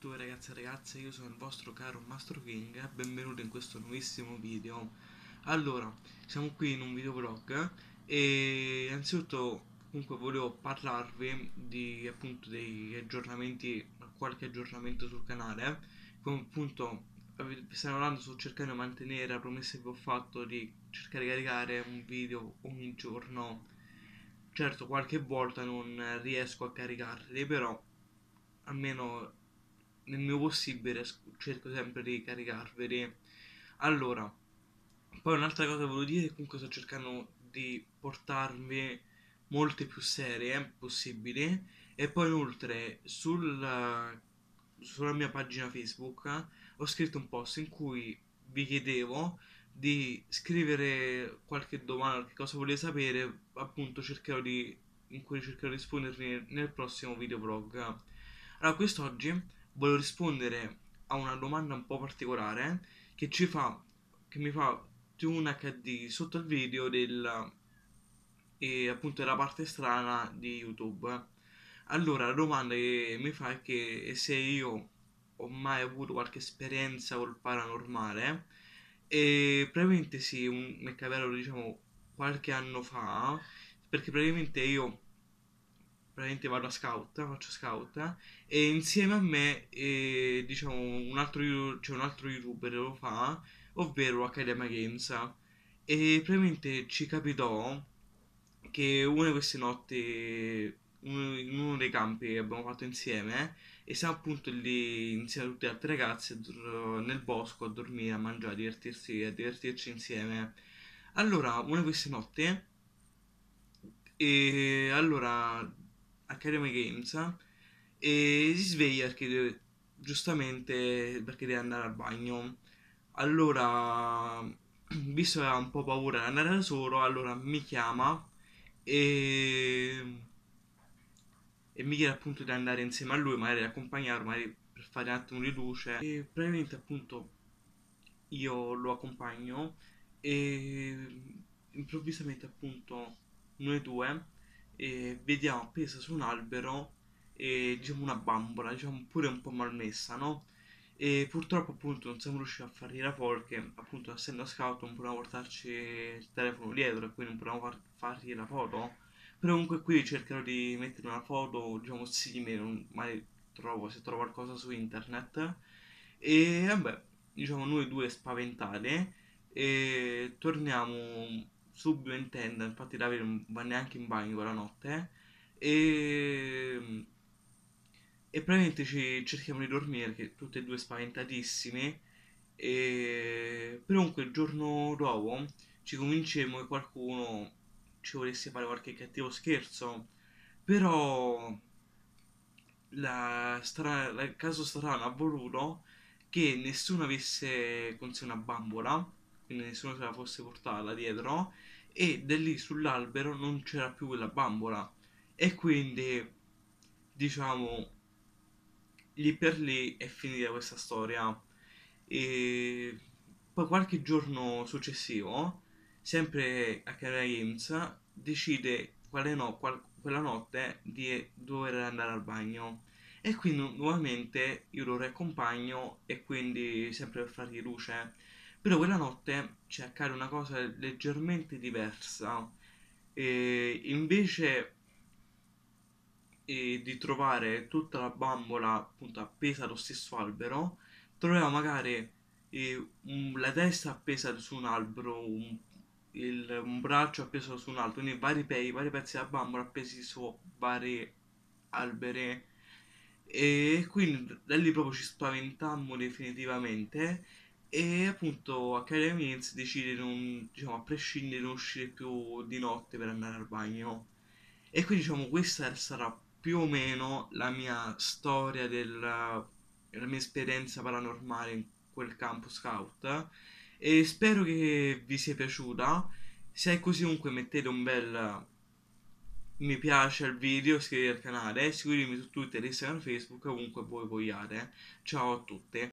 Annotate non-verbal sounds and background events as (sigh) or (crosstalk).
tutti ragazzi e ragazze, io sono il vostro caro Mastro King e eh, benvenuto in questo nuovissimo video Allora, siamo qui in un video vlog eh, e anzitutto comunque volevo parlarvi di appunto dei aggiornamenti, qualche aggiornamento sul canale eh. Come appunto stiamo parlando su cercare di mantenere la promessa che vi ho fatto di cercare di caricare un video ogni giorno Certo qualche volta non riesco a caricarli però almeno nel mio possibile cerco sempre di caricarveli. Allora, poi un'altra cosa che volevo dire comunque sto cercando di portarvi molte più serie possibili e poi inoltre sulla, sulla mia pagina Facebook ho scritto un post in cui vi chiedevo di scrivere qualche domanda, che cosa volete sapere, appunto cercherò di in cui cercherò di rispondervi nel prossimo video vlog. Allora, quest'oggi voglio rispondere a una domanda un po' particolare che ci fa, che mi fa un HD sotto il video del, e appunto della parte strana di YouTube. Allora, la domanda che mi fa è che se io ho mai avuto qualche esperienza col paranormale, e praticamente sì, un, mi è capitato diciamo qualche anno fa, perché praticamente io praticamente vado a scout, faccio scout e insieme a me eh, diciamo un altro, cioè un altro youtuber lo fa, ovvero Academia Games e praticamente ci capitò che una di queste notti in uno dei campi che abbiamo fatto insieme e siamo appunto lì insieme a tutte le altre ragazze nel bosco a dormire, a mangiare, a divertirsi, a divertirci insieme. Allora, una di queste notti e allora Academy Games e si sveglia perché deve, giustamente perché deve andare al bagno. Allora, (clears throat) visto che ha un po' paura di andare da solo, allora mi chiama e, e mi chiede appunto di andare insieme a lui, magari accompagnarlo, magari per fare un attimo di luce. E probabilmente appunto io lo accompagno e improvvisamente appunto noi due e vediamo appesa su un albero e, diciamo, una bambola, diciamo pure un po' malmessa, no? E purtroppo appunto non siamo riusciti a fargli la call che appunto essendo scout non potevamo portarci il telefono dietro e quindi non potevamo far- fargli la foto. Però comunque qui cercherò di mettere una foto, diciamo simile, non mai trovo se trovo qualcosa su internet. E vabbè, diciamo noi due spaventate e torniamo subito in tenda, infatti Davide non va neanche in bagno quella notte, eh. e, e praticamente ci cerchiamo di dormire, che tutte e due spaventatissime, e, comunque il giorno dopo ci convincemmo che qualcuno ci volesse fare qualche cattivo scherzo, però la stra- la, il caso strano ha voluto che nessuno avesse con sé una bambola, quindi nessuno se la fosse portata dietro, e da lì sull'albero non c'era più la bambola e quindi diciamo lì per lì è finita questa storia e poi qualche giorno successivo sempre a Akira Games decide quale no, qual- quella notte di dover andare al bagno e quindi nuovamente io lo riaccompagno e quindi sempre per fargli luce però quella notte ci accade una cosa leggermente diversa. E invece di trovare tutta la bambola appunto appesa allo stesso albero, troviamo magari eh, un, la testa appesa su un albero, un, il, un, braccio appeso su un altro, quindi vari, pe- vari pezzi della bambola appesi su vari alberi. E quindi da lì proprio ci spaventammo definitivamente e appunto a Kylie Minogue decide non, diciamo, a prescindere non uscire più di notte per andare al bagno. E quindi diciamo questa sarà più o meno la mia storia della la mia esperienza paranormale in quel campo scout. E spero che vi sia piaciuta. Se è così comunque mettete un bel mi piace al video, iscrivetevi al canale, seguitemi su Twitter, Instagram, Facebook, ovunque voi vogliate. Ciao a tutti.